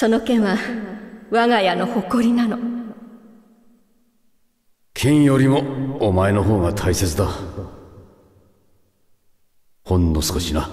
その件は我が家の誇りなの剣よりもお前の方が大切だほんの少しな